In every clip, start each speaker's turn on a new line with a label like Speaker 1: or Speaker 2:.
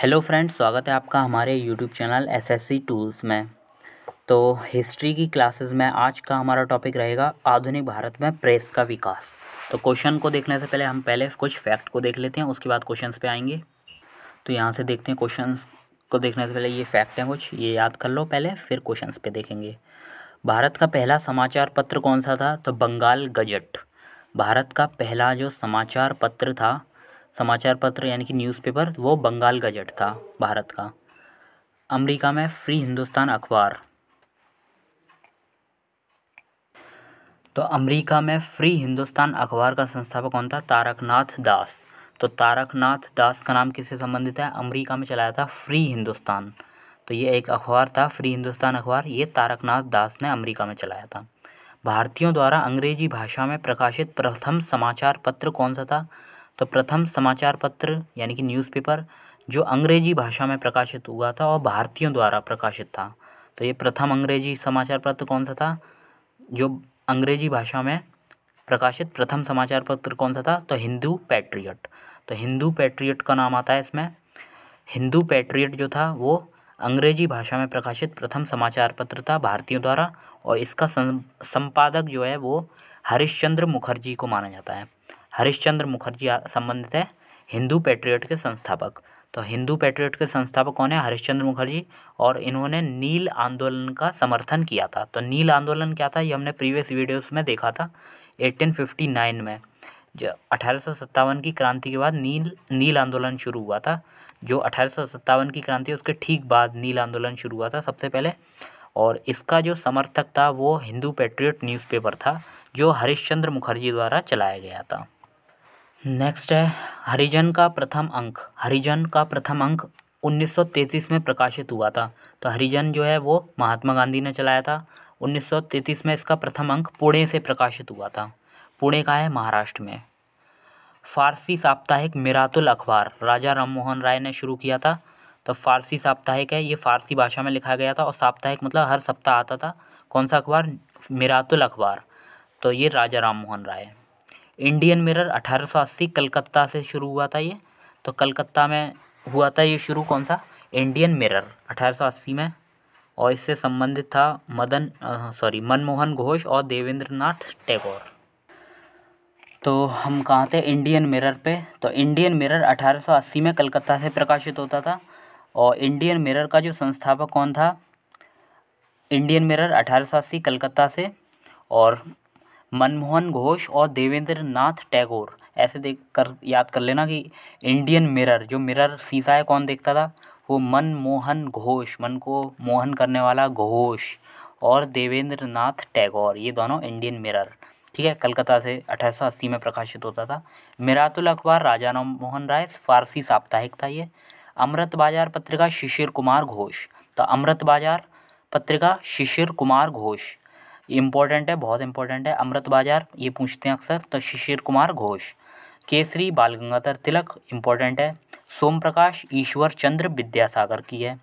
Speaker 1: hello friends स्वागत है आपका हमारे यूट्यूब चैनल एसएससी टूल्स में तो हिस्ट्री की क्लासेस में आज का हमारा टॉपिक रहेगा आधुनिक भारत में प्रेस का विकास तो क्वेश्चन को देखने से पहले हम पहले कुछ फैक्ट को देख लेते हैं उसके बाद क्वेश्चंस पे आएंगे तो यहाँ से देखते हैं क्वेश्चन को देखने से पहले ये फैक्ट हैं कुछ ये याद कर लो पहले फिर क्वेश्चन पर देखेंगे भारत का पहला समाचार पत्र कौन सा था तो बंगाल गजट भारत का पहला जो समाचार पत्र था समाचार पत्र यानी कि न्यूज़पेपर वो बंगाल गजट था भारत का अमेरिका में फ्री हिंदुस्तान अखबार तो अमेरिका में फ्री हिंदुस्तान अखबार का संस्थापक कौन था तारकनाथ दास तो तारकनाथ दास का नाम किससे संबंधित है अमेरिका में चलाया था फ्री हिंदुस्तान तो ये एक अखबार था फ्री हिंदुस्तान अखबार ये तारकनाथ दास ने अमेरिका में चलाया था भारतीयों द्वारा अंग्रेजी भाषा में प्रकाशित प्रथम समाचार पत्र कौन सा था तो प्रथम समाचार पत्र यानी कि न्यूज़पेपर जो अंग्रेजी भाषा में प्रकाशित हुआ था और भारतीयों द्वारा प्रकाशित था तो ये प्रथम अंग्रेजी समाचार पत्र कौन सा था जो अंग्रेजी भाषा में प्रकाशित प्रथम समाचार पत्र कौन सा था तो हिंदू पैट्रियट तो हिंदू पैट्रियट का नाम आता है इसमें हिंदू पैट्रियट जो था वो अंग्रेजी भाषा में प्रकाशित प्रथम समाचार पत्र था भारतीयों द्वारा और इसका संपादक जो है वो हरिश्चंद्र मुखर्जी को माना जाता है हरिश्चंद्र मुखर्जी संबंधित है हिंदू पेट्रियट के संस्थापक तो हिंदू पेट्रियट के संस्थापक कौन है हरिश्चंद्र मुखर्जी और इन्होंने नील आंदोलन का समर्थन किया था तो नील आंदोलन क्या था ये हमने प्रीवियस वीडियोस में देखा था 1859 में जो अठारह की क्रांति के बाद नील नील आंदोलन शुरू हुआ था जो अठारह की क्रांति उसके ठीक बाद नील आंदोलन शुरू हुआ था सबसे पहले और इसका जो समर्थक था वो हिंदू पेट्रियट न्यूज़पेपर था जो हरिश्चंद्र मुखर्जी द्वारा चलाया गया था नेक्स्ट है हरिजन का प्रथम अंक हरिजन का प्रथम अंक 1933 में प्रकाशित हुआ था तो हरिजन जो है वो महात्मा गांधी ने चलाया था 1933 में इसका प्रथम अंक पुणे से प्रकाशित हुआ था पुणे का है महाराष्ट्र में फारसी साप्ताहिक मिरातुल अखबार राजा राममोहन राय ने शुरू किया था तो फारसी साप्ताहिक है ये फारसी भाषा में लिखा गया था और साप्ताहिक मतलब हर सप्ताह आता था कौन सा अखबार मिरातुल अखबार तो ये राजा राम मोहन राय इंडियन मिरर 1880 कलकत्ता से शुरू हुआ था ये तो कलकत्ता में हुआ था ये शुरू कौन सा इंडियन मिरर 1880 में और इससे संबंधित था मदन सॉरी मनमोहन घोष और देवेंद्र नाथ टैगोर तो हम कहाँ थे इंडियन मिरर पे तो इंडियन मिरर 1880 में कलकत्ता से प्रकाशित होता था और इंडियन मिरर का जो संस्थापक कौन था इंडियन मिरर 1880 कलकत्ता से और मनमोहन घोष और देवेंद्र नाथ टैगोर ऐसे देख कर याद कर लेना कि इंडियन मिरर जो मिरर शीशा है कौन देखता था वो मनमोहन घोष मन को मोहन करने वाला घोष और देवेंद्र नाथ टैगोर ये दोनों इंडियन मिरर ठीक है कलकत्ता से अठारह में प्रकाशित होता था मिरातुल अखबार राजा मोहन राय फारसी साप्ताहिक था ये अमृत बाजार पत्रिका शिशिर कुमार घोष तो अमृत बाजार पत्रिका शिशिर कुमार घोष इम्पोर्टेंट है बहुत इंपॉर्टेंट है अमृत बाजार ये पूछते हैं अक्सर तो शिशिर कुमार घोष केसरी बाल गंगाधर तिलक इम्पोर्टेंट है सोम प्रकाश ईश्वर चंद्र विद्यासागर की है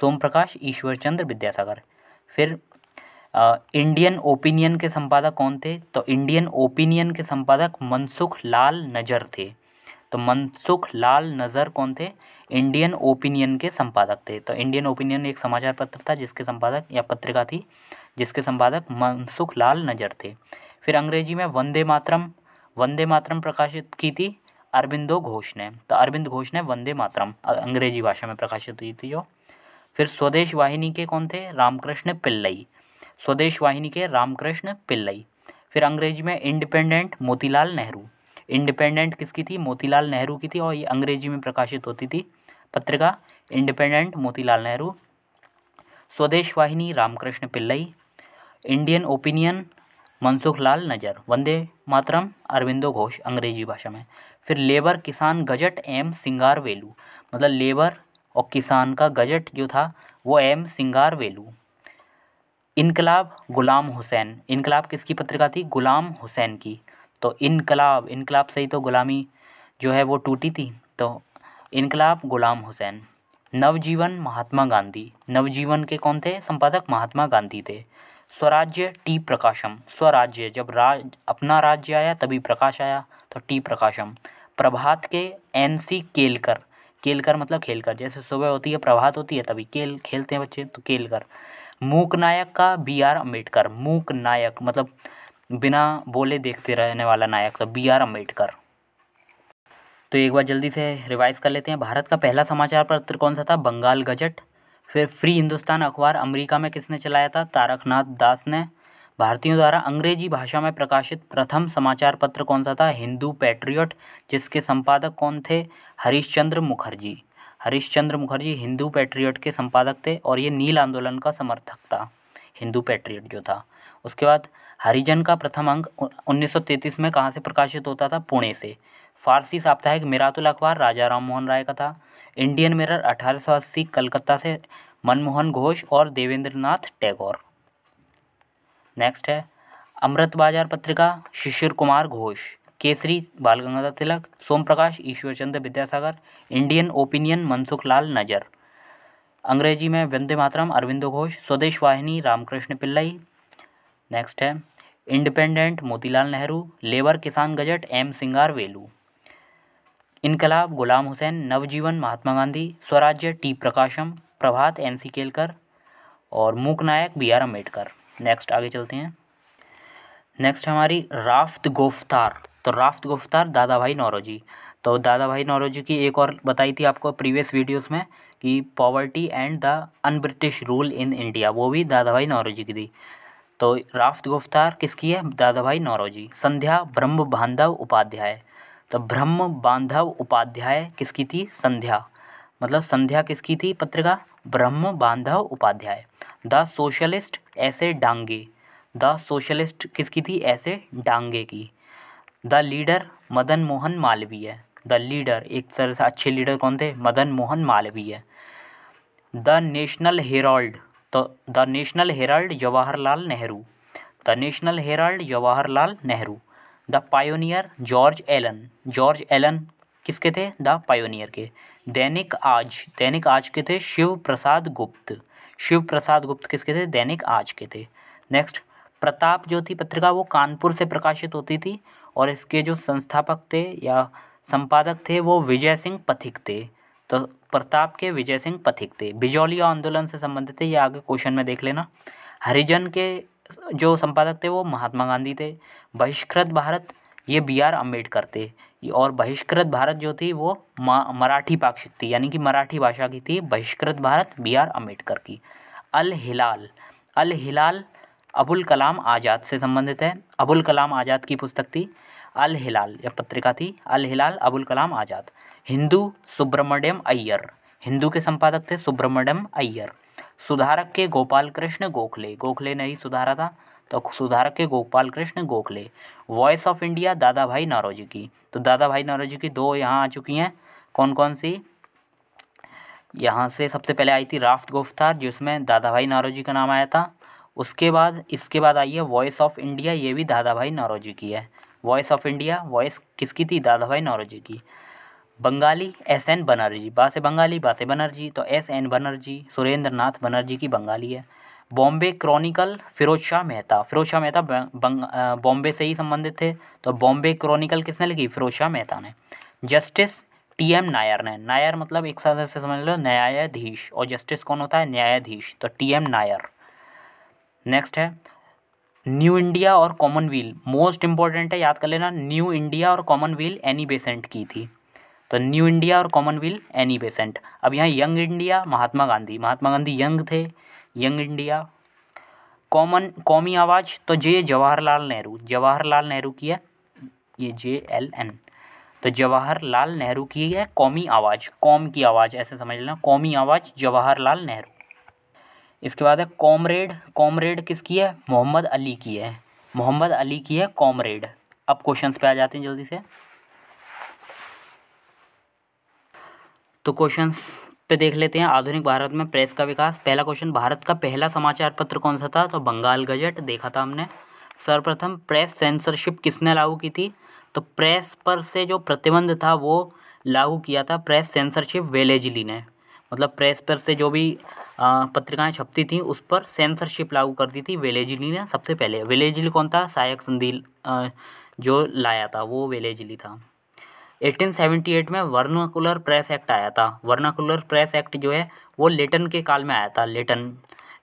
Speaker 1: सोम प्रकाश ईश्वर चंद्र विद्यासागर फिर आ, इंडियन ओपिनियन के संपादक कौन थे तो इंडियन ओपिनियन के संपादक मनसुख लाल नज़र थे तो मनसुख लाल नज़र कौन थे इंडियन ओपिनियन के संपादक थे तो इंडियन ओपिनियन एक समाचार पत्र था जिसके संपादक या पत्रिका थी जिसके संपादक मनसुख लाल नजर थे फिर अंग्रेजी में वंदे मातरम वंदे मातरम प्रकाशित की थी अरविंदो घोष ने तो अरविंद घोष ने वंदे मातरम अंग्रेजी भाषा में प्रकाशित हुई थी जो फिर स्वदेश वाहिनी के कौन थे रामकृष्ण पिल्लई स्वदेश वाहिनी के रामकृष्ण पिल्लई फिर अंग्रेजी में इंडिपेंडेंट मोतीलाल नेहरू इंडिपेंडेंट किसकी थी मोतीलाल नेहरू की थी और ये अंग्रेजी में प्रकाशित होती थी पत्रिका independent Motilal Nehru Swadesh Vahini Ramakrishna Pillai Indian Opinion Mansukh Lal Nazar Vande मातरम अरविंदो घोष अंग्रेजी भाषा में फिर लेबर किसान गजट एम सिंगार वेलू मतलब लेबर और किसान का गजट जो था वो एम सिंगार वेलू इनकलाब गुलाम हुसैन इनकलाब किसकी पत्रिका थी गुलाम हुसैन की तो इनकलाब इनकलाब से ही तो गुलामी जो है वो टूटी थी तो इनकलाब गुलाम हुसैन नवजीवन महात्मा गांधी नवजीवन के कौन थे संपादक महात्मा गांधी थे स्वराज्य टी प्रकाशम स्वराज्य जब राज अपना राज्य आया तभी प्रकाश आया तो टी प्रकाशम प्रभात के एन सी केलकर केलकर मतलब खेलकर जैसे सुबह होती है प्रभात होती है तभी केल खेलते हैं बच्चे तो केलकर मूक नायक का बी आर अम्बेडकर मूक नायक मतलब बिना बोले देखते रहने वाला नायक तो बी आर अम्बेडकर तो एक बार जल्दी से रिवाइज कर लेते हैं भारत का पहला समाचार पत्र कौन सा था बंगाल गजट फिर फ्री हिंदुस्तान अखबार अमेरिका में किसने चलाया था तारकनाथ दास ने भारतीयों द्वारा अंग्रेजी भाषा में प्रकाशित प्रथम समाचार पत्र कौन सा था हिंदू पैट्रियट जिसके संपादक कौन थे हरिश्चंद्र मुखर्जी हरिश्चंद्र मुखर्जी हिंदू पैट्रियट के संपादक थे और ये नील आंदोलन का समर्थक था हिंदू पैट्रियट जो था उसके बाद हरिजन का प्रथम अंक 1933 में कहाँ से प्रकाशित होता था पुणे से फारसी साप्ताहिक मिरातुल अखबार राजा राम मोहन राय का था इंडियन मिरर अठारह कलकत्ता से मनमोहन घोष और देवेंद्र नाथ टैगोर नेक्स्ट है अमृत बाजार पत्रिका शिशिर कुमार घोष केसरी बाल गंगाधर तिलक सोम प्रकाश ईश्वरचंद विद्यासागर इंडियन ओपिनियन मनसुख लाल नजर अंग्रेजी में वंदे मातरम अरविंद घोष स्वदेश वाहिनी रामकृष्ण पिल्लई नेक्स्ट है independent Motilal Nehru labour Kisan gazette M Singaravelu Inquilab Ghulam Hussain Navjivan Mahatma Gandhi Swarajya T Prakasam Prabhat N C Kelkar और Mook Nayak B R Ambedkar next आगे चलते हैं नेक्स्ट हमारी राफ्त गुफ्तार तो राफ्त गुफ्तार दादा भाई नौरोजी तो दादा भाई नौरोजी की एक और बताई थी आपको प्रीवियस वीडियोस में कि poverty and the unBritish rule in India वो भी दादा भाई नौरोजी की थी तो राफ्त गुफ्तार किसकी है दादा भाई नौरोजी संध्या ब्रह्म बांधव उपाध्याय तो ब्रह्म बांधव उपाध्याय किसकी थी संध्या मतलब संध्या किसकी थी पत्रिका ब्रह्म बांधव उपाध्याय द सोशलिस्ट ऐसे डांगे द सोशलिस्ट किसकी थी ऐसे डांगे की the leader Madan Mohan Malviya the leader एक तरह से अच्छे लीडर कौन थे Madan Mohan Malviya the National Herald तो the National Herald Jawaharlal Nehru the National Herald Jawaharlal Nehru the Pioneer George Allen George Allen किसके थे द पायोनियर के दैनिक आज दैनिक आज के थे शिव प्रसाद गुप्त शिव प्रसाद गुप्त किसके थे दैनिक आज के थे नेक्स्ट प्रताप जो थी पत्रिका वो कानपुर से प्रकाशित होती थी और इसके जो संस्थापक थे या संपादक थे वो विजय सिंह पथिक थे तो प्रताप के विजय सिंह पथिक थे बिजौलिया आंदोलन से संबंधित थे ये आगे क्वेश्चन में देख लेना हरिजन के जो संपादक थे वो महात्मा गांधी थे बहिष्कृत भारत ये बी आर अम्बेडकर थे और बहिष्कृत भारत जो थी वो मराठी पाक्षिक थी यानी कि मराठी भाषा की थी बहिष्कृत भारत बी आर अम्बेडकर की अल हिलाल अल हिलाल अबुल कलाम आज़ाद से संबंधित है अबुल कलाम आज़ाद की पुस्तक थी अल हिलाल यह पत्रिका थी अल हिलाल अबुल कलाम आज़ाद हिंदू सुब्रमण्यम अय्यर हिंदू के संपादक थे सुब्रमण्यम अय्यर सुधारक के गोपाल कृष्ण गोखले गोखले ने ही सुधारा था तो सुधारक के Gopal Krishna Gokhale voice of India Dadabhai Naoroji की तो दादा भाई नारोजी की दो यहाँ आ चुकी हैं कौन कौन सी यहाँ से सबसे पहले आई थी राफ्त गुफ्तार जिसमें दादा भाई नारोजी का नाम आया था उसके बाद इसके बाद आई है वॉइस ऑफ इंडिया ये भी दादा भाई नारोजी की है वॉइस ऑफ इंडिया वॉइस किसकी थी दादा भाई नारोजी की बंगाली एस एन बनर्जी बासे बंगाली बासे बनर्जी तो S N Banerjee Surendranath Banerjee की बंगाली है बॉम्बे क्रॉनिकल फिरोज शाह मेहता फिरोज शाह मेहता बॉम्बे से ही संबंधित थे तो बॉम्बे क्रॉनिकल किसने लिखी फिरोज शाह मेहता ने जस्टिस टी एम नायर ने नायर मतलब एक साथ से समझ लो न्यायाधीश और जस्टिस कौन होता है न्यायाधीश तो टी एम नायर नेक्स्ट है न्यू इंडिया और कॉमनवेल्थ मोस्ट इंपॉर्टेंट है याद कर लेना न्यू इंडिया और कॉमनवेल्थ एनी बेसेंट की थी तो न्यू इंडिया और कॉमनवेल्थ एनी बेसेंट अब यहाँ young India Mahatma Gandhi Mahatma Gandhi young थे young India common Qaumi Awaz तो जे जवाहरलाल नेहरू जवाहरलाल नेहरू की है ये जे एल एन तो जवाहरलाल नेहरू की है कौमी आवाज़ कौम की आवाज़ ऐसे समझ लेना कौमी आवाज़ जवाहरलाल नेहरू इसके बाद है कॉमरेड कॉमरेड किसकी है मोहम्मद अली की है मोहम्मद अली की है कॉमरेड अब क्वेश्चंस पे आ जाते हैं जल्दी से तो क्वेश्चन पे देख लेते हैं आधुनिक भारत में प्रेस का विकास पहला क्वेश्चन भारत का पहला समाचार पत्र कौन सा था तो बंगाल गजट देखा था हमने सर्वप्रथम प्रेस सेंसरशिप किसने लागू की थी तो प्रेस पर से जो प्रतिबंध था वो लागू किया था प्रेस सेंसरशिप वेलेजिली ने मतलब प्रेस पर से जो भी पत्रिकाएं छपती थी उस पर सेंसरशिप लागू कर दी थी वेलेजिली ने सबसे पहले वेलेजिली कौन था सहायक संदील जो लाया था वो वेलेजिली था 1878 में वर्नाकुलर प्रेस एक्ट आया था वर्नाकुलर प्रेस एक्ट जो है वो लेटन के काल में आया था लेटन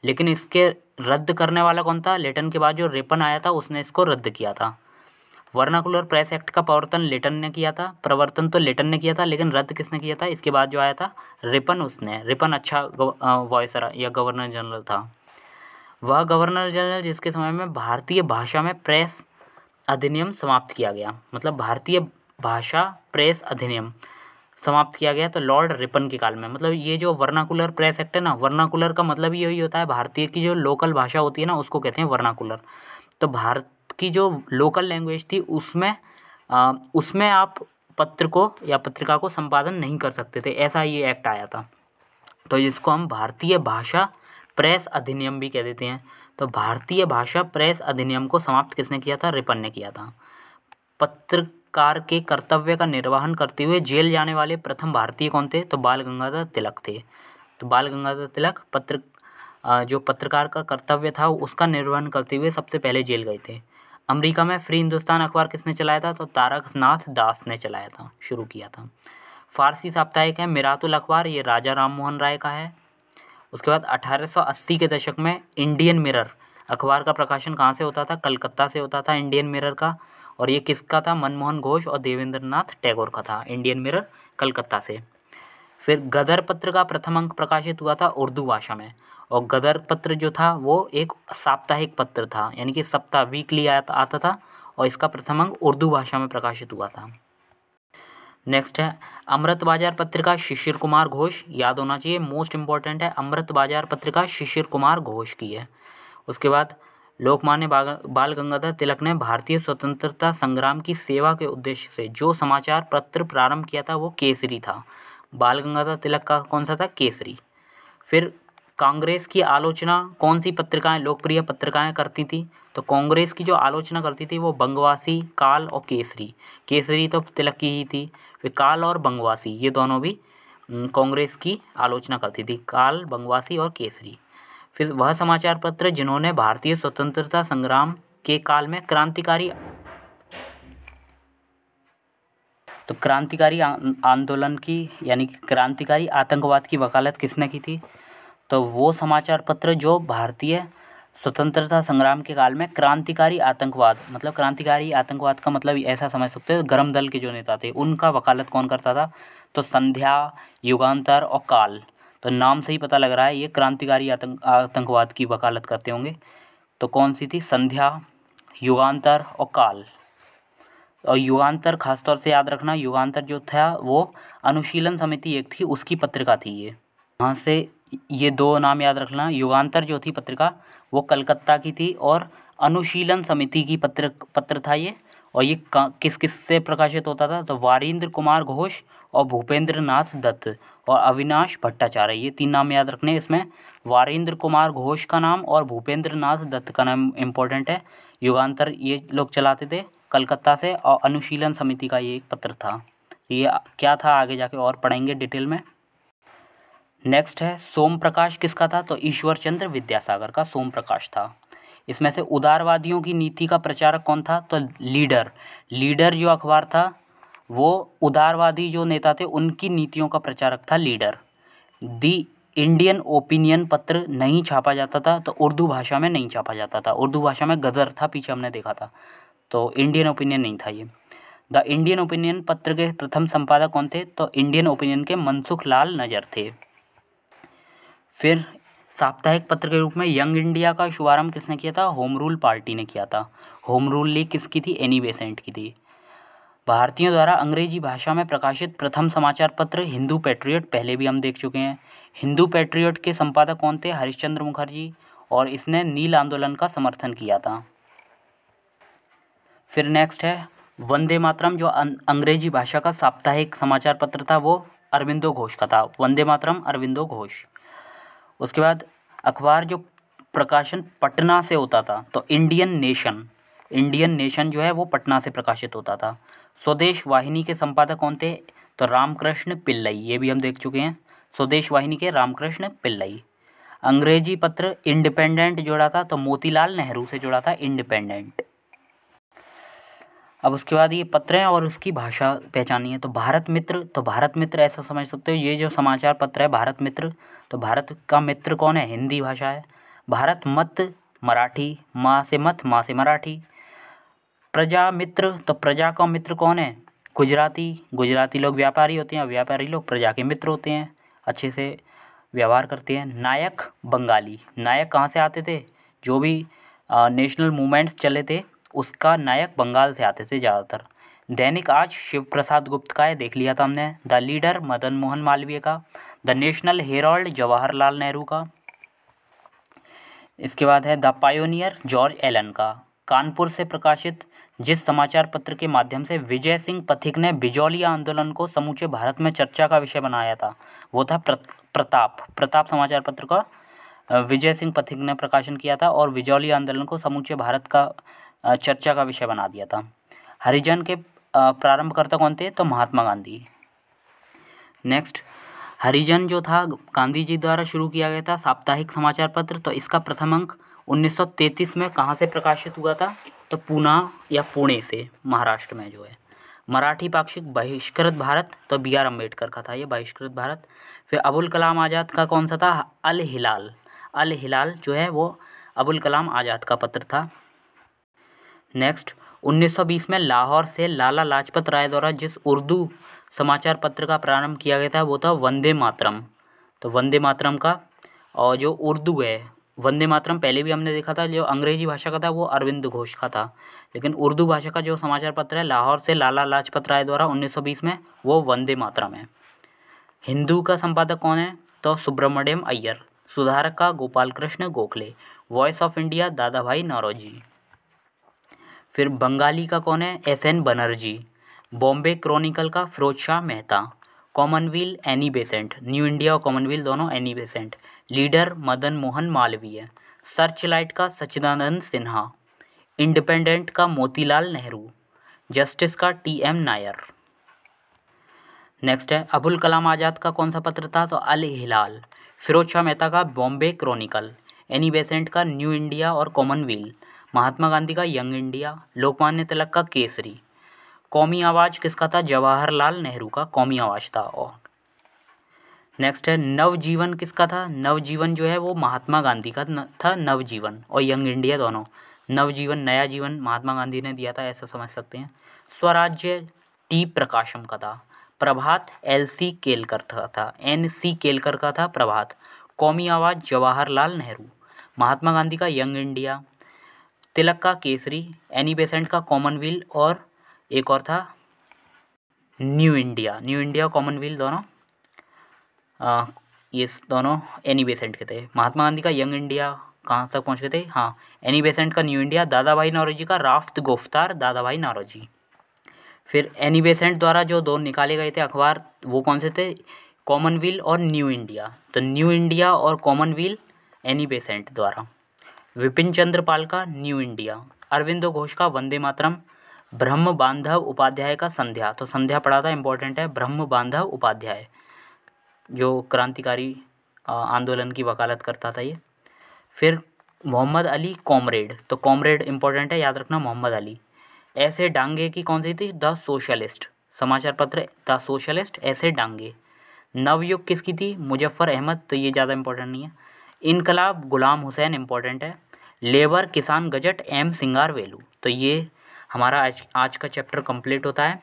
Speaker 1: लेकिन इसके रद्द करने वाला कौन था लेटन के बाद जो रेपन आया था उसने इसको रद्द किया था वर्नाकुलर प्रेस एक्ट का प्रवर्तन लेटन ने किया था प्रवर्तन तो लेटन ने किया था लेकिन रद्द किसने किया था इसके बाद जो आया था रिपन उसने रिपन अच्छा वॉयसरा या गवर्नर जनरल था वह गवर्नर जनरल जिसके समय में भारतीय भाषा में प्रेस अधिनियम समाप्त किया गया मतलब भारतीय भाषा प्रेस अधिनियम समाप्त किया गया तो लॉर्ड रिपन के काल में मतलब ये जो वर्नाकुलर प्रेस एक्ट है ना वर्नाकुलर का मतलब यही होता है भारतीय की जो लोकल भाषा होती है ना उसको कहते हैं वर्नाकुलर तो भारत की जो लोकल लैंग्वेज थी उसमें आ, उसमें आप पत्र को या पत्रिका को संपादन नहीं कर सकते थे ऐसा ये एक्ट आया था तो जिसको हम भारतीय भाषा प्रेस अधिनियम भी कह देते हैं तो भारतीय भाषा प्रेस अधिनियम को समाप्त किसने किया था रिपन ने किया था पत्र कार के कर्तव्य का निर्वहन करते हुए जेल जाने वाले प्रथम भारतीय कौन थे तो बाल गंगाधर तिलक थे तो बाल गंगाधर तिलक पत्र जो पत्रकार का कर्तव्य था उसका निर्वहन करते हुए सबसे पहले जेल गए थे अमेरिका में फ्री हिंदुस्तान अखबार किसने चलाया था तो तारकनाथ दास ने चलाया था शुरू किया था फारसी साप्ताहिक है मिरातुल अखबार ये राजा राम मोहन राय का है उसके बाद 1880 के दशक में इंडियन मिरर अखबार का प्रकाशन कहाँ से होता था कलकत्ता से होता था इंडियन मिरर का और ये किसका था मनमोहन घोष और देवेंद्र नाथ टैगोर का था इंडियन मिरर कलकत्ता से फिर गदर पत्र का प्रथम अंक प्रकाशित हुआ था उर्दू भाषा में और गदर पत्र जो था वो एक साप्ताहिक पत्र था यानी कि सप्ताह वीकली आया आता था और इसका प्रथम अंक उर्दू भाषा में प्रकाशित हुआ था नेक्स्ट है अमृत बाजार पत्रिका शिशिर कुमार घोष याद होना चाहिए मोस्ट इम्पॉर्टेंट है अमृत बाजार पत्रिका शिशिर कुमार घोष की है उसके बाद लोकमान्य बाल गंगाधर तिलक ने भारतीय स्वतंत्रता संग्राम की सेवा के उद्देश्य से जो समाचार पत्र प्रारंभ किया था वो केसरी था बाल गंगाधर तिलक का कौन सा था केसरी फिर कांग्रेस की आलोचना कौन सी पत्रिकाएं लोकप्रिय पत्रिकाएं करती थी तो कांग्रेस की जो आलोचना करती थी वो बंगवासी काल और केसरी केसरी तो तिलक की ही थी फिर काल और बंगवासी ये दोनों भी कांग्रेस की आलोचना करती थी काल बंगवासी और केसरी फिर वह समाचार पत्र जिन्होंने भारतीय स्वतंत्रता संग्राम के काल में क्रांतिकारी तो क्रांतिकारी आंदोलन की यानी क्रांतिकारी आतंकवाद की वकालत किसने की थी तो वो समाचार पत्र जो भारतीय स्वतंत्रता संग्राम के काल में क्रांतिकारी आतंकवाद मतलब क्रांतिकारी आतंकवाद का मतलब ऐसा समझ सकते हो गर्म दल के जो नेता थे उनका वकालत कौन करता था तो संध्या युगांतर और काल तो नाम से ही पता लग रहा है ये क्रांतिकारी आतंक आतंकवाद की वकालत करते होंगे तो कौन सी थी संध्या युगान्तर और काल और युगान्तर खासतौर से याद रखना युगान्तर जो था वो अनुशीलन समिति एक थी उसकी पत्रिका थी ये वहाँ से ये दो नाम याद रखना युगान्तर जो थी पत्रिका वो कलकत्ता की थी और अनुशीलन समिति की पत्र पत्र था ये और ये किस किस से प्रकाशित होता था तो वारिंद्र कुमार घोष और भूपेंद्र नाथ दत्त और अविनाश भट्टाचार्य ये तीन नाम याद रखने इसमें वारेंद्र कुमार घोष का नाम और भूपेंद्र नाथ दत्त का नाम इम्पोर्टेंट है युगान्तर ये लोग चलाते थे कलकत्ता से और अनुशीलन समिति का ये एक पत्र था तो ये क्या था आगे जाके और पढ़ेंगे डिटेल में नेक्स्ट है सोम प्रकाश किसका था तो ईश्वर चंद्र विद्यासागर का सोम प्रकाश था इसमें से उदारवादियों की नीति का प्रचारक कौन था तो लीडर लीडर जो अखबार था वो उदारवादी जो नेता थे उनकी नीतियों का प्रचारक था लीडर दी इंडियन ओपिनियन पत्र नहीं छापा जाता था तो उर्दू भाषा में नहीं छापा जाता था उर्दू भाषा में गदर था पीछे हमने देखा था तो इंडियन ओपिनियन नहीं था ये द इंडियन ओपिनियन पत्र के प्रथम संपादक कौन थे तो इंडियन ओपिनियन के मनसुख लाल नजर थे फिर साप्ताहिक पत्र के रूप में यंग इंडिया का शुभारंभ किसने किया था होम रूल पार्टी ने किया था होम रूल लीग किसकी थी एनी बेसेंट की थी भारतीयों द्वारा अंग्रेजी भाषा में प्रकाशित प्रथम समाचार पत्र हिंदू पैट्रियट पहले भी हम देख चुके हैं हिंदू पैट्रियट के संपादक कौन थे हरिश्चंद्र मुखर्जी और इसने नील आंदोलन का समर्थन किया था फिर नेक्स्ट है वंदे मातरम जो अं-, अंग्रेजी भाषा का साप्ताहिक समाचार पत्र था वो अरविंदो घोष का था वंदे मातरम अरविंदो घोष उसके बाद अखबार जो प्रकाशन पटना से होता था तो इंडियन नेशन इंडियन नेशन जो है वो पटना से प्रकाशित होता था स्वदेश वाहिनी के संपादक कौन थे तो रामकृष्ण पिल्लई ये भी हम देख चुके हैं स्वदेश वाहिनी के रामकृष्ण पिल्लई अंग्रेजी पत्र इंडिपेंडेंट जोड़ा था तो मोतीलाल नेहरू से जोड़ा था इंडिपेंडेंट अब उसके बाद ये पत्र हैं और उसकी भाषा पहचानी है तो भारत मित्र तो भारत मित्र ऐसा समझ सकते हो ये जो समाचार पत्र है भारत मित्र तो भारत का मित्र कौन है हिंदी भाषा है भारत मत मराठी माँ से मत माँ से मराठी प्रजा मित्र तो प्रजा का मित्र कौन है गुजराती गुजराती लोग व्यापारी होते हैं व्यापारी लोग प्रजा के मित्र होते हैं अच्छे से व्यवहार करते हैं नायक बंगाली नायक कहाँ से आते थे जो भी नेशनल मूवमेंट्स चले थे उसका नायक बंगाल से आते थे ज़्यादातर दैनिक आज शिव प्रसाद गुप्त का है देख लिया था हमने द लीडर मदन मोहन मालवीय का the National Herald Jawaharlal Nehru का इसके बाद है द पायोनियर जॉर्ज एलन का कानपुर से प्रकाशित जिस समाचार पत्र के माध्यम से विजय सिंह पथिक ने बिजौलिया आंदोलन को समूचे भारत में चर्चा का विषय बनाया था वो था प्रताप प्रताप समाचार पत्र का विजय सिंह पथिक ने प्रकाशन किया था और बिजौली आंदोलन को समूचे भारत का चर्चा का विषय बना दिया था हरिजन के प्रारंभकर्ता कौन थे तो महात्मा गांधी नेक्स्ट हरिजन जो था गांधी जी द्वारा शुरू किया गया था साप्ताहिक समाचार पत्र तो इसका प्रथम अंक 1933 में कहाँ से प्रकाशित हुआ था तो पूना या पुणे से महाराष्ट्र में जो है मराठी पाक्षिक बहिष्कृत भारत तो बी आर अम्बेडकर का था ये बहिष्कृत भारत फिर अबुल कलाम आज़ाद का कौन सा था अल हिलाल अल हिलाल जो है वो अबुल कलाम आज़ाद का पत्र था नेक्स्ट 1920 में लाहौर से लाला लाजपत राय द्वारा जिस उर्दू समाचार पत्र का प्रारंभ किया गया था वो था वंदे मातरम तो वंदे मातरम का और जो उर्दू है वंदे मातरम पहले भी हमने देखा था जो अंग्रेजी भाषा का था वो अरविंद घोष का था लेकिन उर्दू भाषा का जो समाचार पत्र है लाहौर से लाला लाजपत राय द्वारा 1920 में वो वंदे मातरम है हिंदू का संपादक कौन है तो सुब्रमण्यम अय्यर सुधारक का Gopal Krishna Gokhale voice of India Dadabhai Naoroji फिर बंगाली का कौन है S N Banerjee Bombay chronicle का Firoz Shah Mehta commonweal Annie Besant new India और कॉमनवेल दोनों Annie Besant leader Madan Mohan Malviya searchlight का सच्चिदानंद सिन्हा इंडिपेंडेंट का मोतीलाल नेहरू जस्टिस का टी एम नायर नेक्स्ट है अबुल कलाम आज़ाद का कौन सा पत्र था तो अल हिलाल फिरोज शाह मेहता का बॉम्बे क्रॉनिकल एनी बेसेंट का न्यू इंडिया और कॉमनवेल महात्मा गांधी का यंग इंडिया लोकमान्य तिलक का केसरी कौमी आवाज़ किसका था जवाहरलाल नेहरू का कौमी आवाज़ था और नेक्स्ट है नवजीवन किसका था नवजीवन जो है वो महात्मा गांधी का था नवजीवन और यंग इंडिया दोनों नवजीवन नया जीवन महात्मा गांधी ने दिया था ऐसा समझ सकते हैं स्वराज्य टी प्रकाशम का था प्रभात एल सी केलकर का था एन सी केलकर का था प्रभात कौमी आवाज़ जवाहरलाल नेहरू महात्मा गांधी का यंग इंडिया तिलक का केसरी एनी बेसेंट का कॉमनवेल्थ और एक और था new India new India commonwealth दोनों आ, ये दोनों एनी बेसेंट के थे महात्मा गांधी का यंग इंडिया कहाँ तक पहुँच गए थे हाँ एनी बेसेंट का new India Dadabhai Naoroji का राफ्त गुफ्तार दादा भाई नारोजी फिर एनी बेसेंट द्वारा जो दो निकाले गए थे अखबार वो कौन से थे कॉमनवेल्थ और न्यू इंडिया तो न्यू इंडिया और कॉमनवेल्थ एनी बेसेंट द्वारा विपिन चंद्र पाल का न्यू इंडिया अरविंदो घोष का वंदे मातरम ब्रह्म बांधव उपाध्याय का संध्या तो संध्या पढ़ा था इम्पोर्टेंट है ब्रह्म बांधव उपाध्याय जो क्रांतिकारी आंदोलन की वकालत करता था ये फिर मोहम्मद अली कॉमरेड तो कॉमरेड इम्पोर्टेंट है याद रखना मोहम्मद अली ऐसे डांगे की कौन सी थी द सोशलिस्ट समाचार पत्र द सोशलिस्ट ऐसे डांगे नवयुग किसकी थी मुजफ्फ़र अहमद तो ये ज़्यादा इम्पोर्टेंट नहीं है इनकलाब गुलाम हुसैन इम्पोर्टेंट है labour Kisan gazette M Singaravelu तो ये हमारा आज आज का चैप्टर कंप्लीट होता है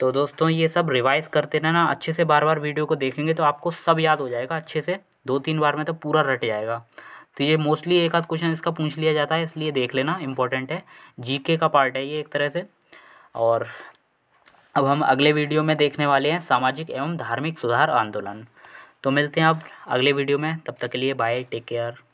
Speaker 1: तो दोस्तों ये सब रिवाइज़ करते रहना अच्छे से बार बार वीडियो को देखेंगे तो आपको सब याद हो जाएगा अच्छे से दो तीन बार में तो पूरा रट जाएगा तो ये मोस्टली एक आध क्वेश्चन इसका पूछ लिया जाता है इसलिए देख लेना इंपॉर्टेंट है जीके का पार्ट है ये एक तरह से और अब हम अगले वीडियो में देखने वाले हैं सामाजिक एवं धार्मिक सुधार आंदोलन तो मिलते हैं आप अगले वीडियो में तब तक के लिए बाय टेक केयर